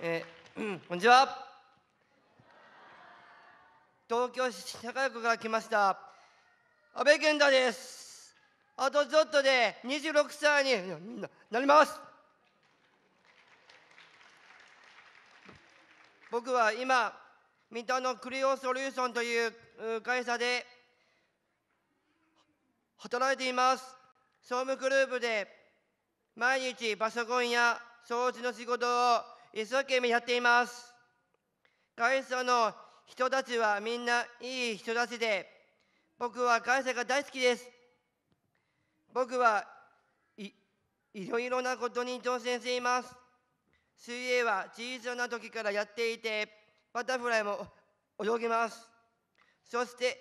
えー、こんにちは東京市社会区から来ました安倍健太ですあとちょっとで26歳にみんなります僕は今三田のクリオソリューションという会社で働いています総務グループで毎日パソコンや掃除の仕事を一生懸命やっています。会社の人たちはみんないい人たちで、僕は会社が大好きです。僕はいいろいろなことに挑戦しています。水泳は小さな時からやっていて、バタフライも泳ぎます。そして、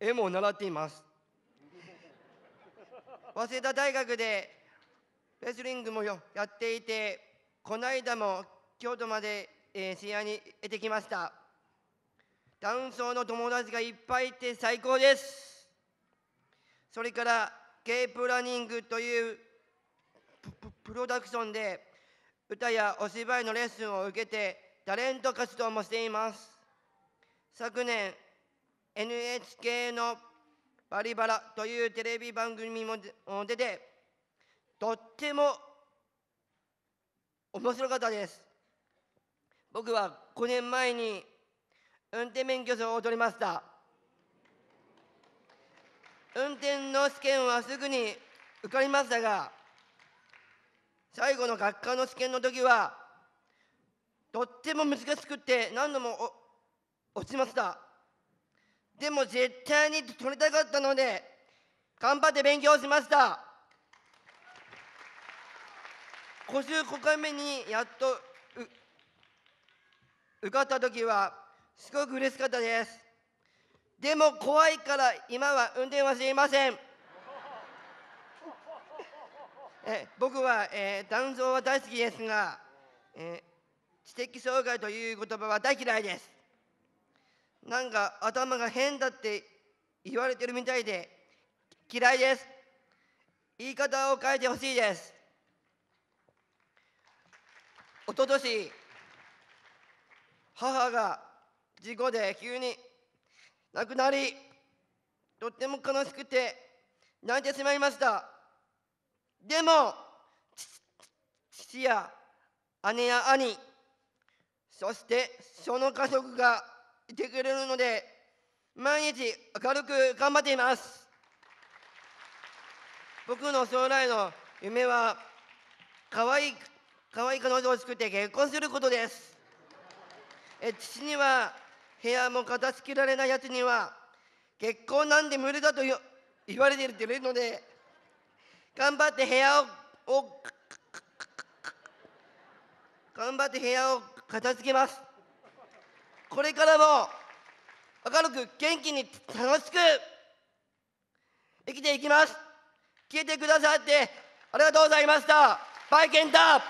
絵も習っています。早稲田大学でレスリングもやっていて、この間も京都まで、えー、試合に出てきましたダウン層の友達がいっぱいいて最高ですそれから K プランニングというプロダクションで歌やお芝居のレッスンを受けてタレント活動もしています昨年 NHK の「バリバラ」というテレビ番組も出てとっても面白かったです僕は5年前に運転免許証を取りました運転の試験はすぐに受かりましたが最後の学科の試験の時はとっても難しくって何度も落ちましたでも絶対に取りたかったので頑張って勉強しました5週5回目にやっと受かった時はすごく嬉しかったですでも怖いから今は運転はしていませんえ僕は、えー、断層は大好きですが、えー、知的障害という言葉は大嫌いですなんか頭が変だって言われてるみたいで嫌いです言い方を変えてほしいですおととし母が事故で急に亡くなりとっても悲しくて泣いてしまいましたでも父や姉や兄そしてその家族がいてくれるので毎日明るく頑張っています僕の将来の夢は可愛い可愛い彼女を作って結婚することですえ父には部屋も片付けられないやつには結婚なんて無理だと言われてるっているので頑張って部屋をを頑張って部屋を片付けますこれからも明るく元気に楽しく生きていきます消いてくださってありがとうございましたバイケンタ